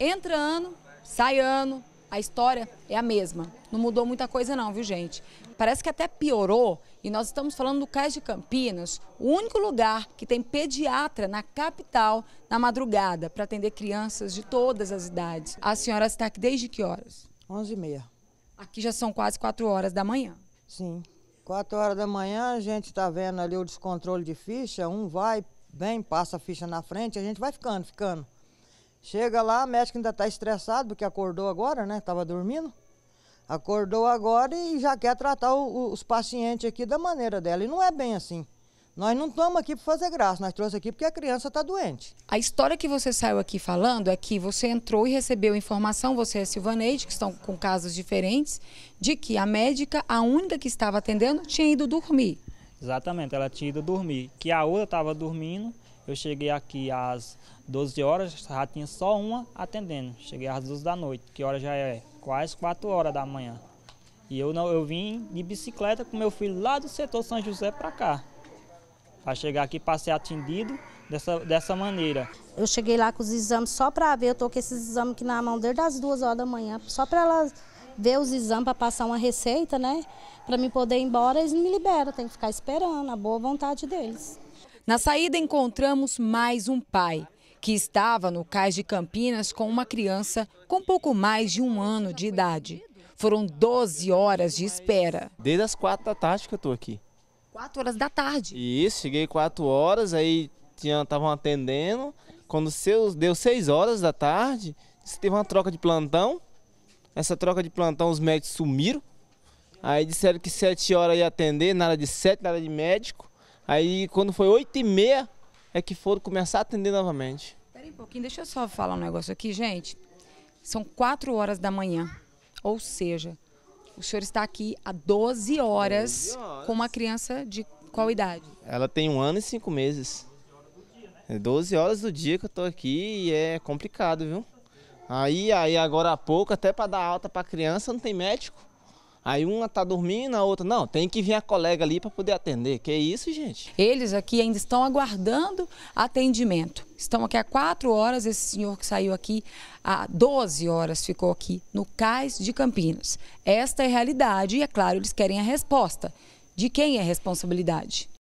Entra ano, sai ano, a história é a mesma. Não mudou muita coisa não, viu gente? Parece que até piorou e nós estamos falando do Cais de Campinas, o único lugar que tem pediatra na capital na madrugada para atender crianças de todas as idades. A senhora está aqui desde que horas? 11h30. Aqui já são quase 4 horas da manhã. Sim. 4 horas da manhã a gente está vendo ali o descontrole de ficha, um vai, bem, passa a ficha na frente, a gente vai ficando, ficando. Chega lá, a médica ainda está estressado porque acordou agora, né? Estava dormindo. Acordou agora e já quer tratar o, os pacientes aqui da maneira dela. E não é bem assim. Nós não estamos aqui para fazer graça, nós trouxemos aqui porque a criança está doente. A história que você saiu aqui falando é que você entrou e recebeu informação, você e a Silvaneide, que estão com casos diferentes, de que a médica, a única que estava atendendo, tinha ido dormir. Exatamente, ela tinha ido dormir. Que a outra estava dormindo eu cheguei aqui às 12 horas, já tinha só uma atendendo. Cheguei às 12 da noite, que hora já é quase 4 horas da manhã. E eu não, eu vim de bicicleta com meu filho lá do setor São José para cá. Para chegar aqui para ser atendido dessa, dessa maneira. Eu cheguei lá com os exames só para ver, eu estou com esses exames aqui na mão desde as duas horas da manhã, só para ela ver os exames para passar uma receita, né? Para me poder ir embora, eles me liberam, tem que ficar esperando a boa vontade deles. Na saída encontramos mais um pai que estava no cais de Campinas com uma criança com pouco mais de um ano de idade. Foram 12 horas de espera. Desde as quatro da tarde que eu estou aqui. Quatro horas da tarde? Isso, cheguei quatro horas, aí estavam atendendo. Quando seus, deu seis horas da tarde, teve uma troca de plantão. Essa troca de plantão, os médicos sumiram. Aí disseram que sete horas ia atender, nada de sete, nada de médico. Aí quando foi 8 e meia é que foram começar a atender novamente. Peraí um pouquinho, deixa eu só falar um negócio aqui, gente. São 4 horas da manhã, ou seja, o senhor está aqui há 12 horas, 12 horas. com uma criança de qual idade? Ela tem um ano e cinco meses. 12 é horas do dia que eu tô aqui e é complicado, viu? Aí, aí agora há pouco, até para dar alta para criança, não tem médico. Aí uma tá dormindo, a outra não, tem que vir a colega ali para poder atender. Que é isso, gente? Eles aqui ainda estão aguardando atendimento. Estão aqui há quatro horas. Esse senhor que saiu aqui há 12 horas ficou aqui no Cais de Campinas. Esta é a realidade e, é claro, eles querem a resposta. De quem é a responsabilidade?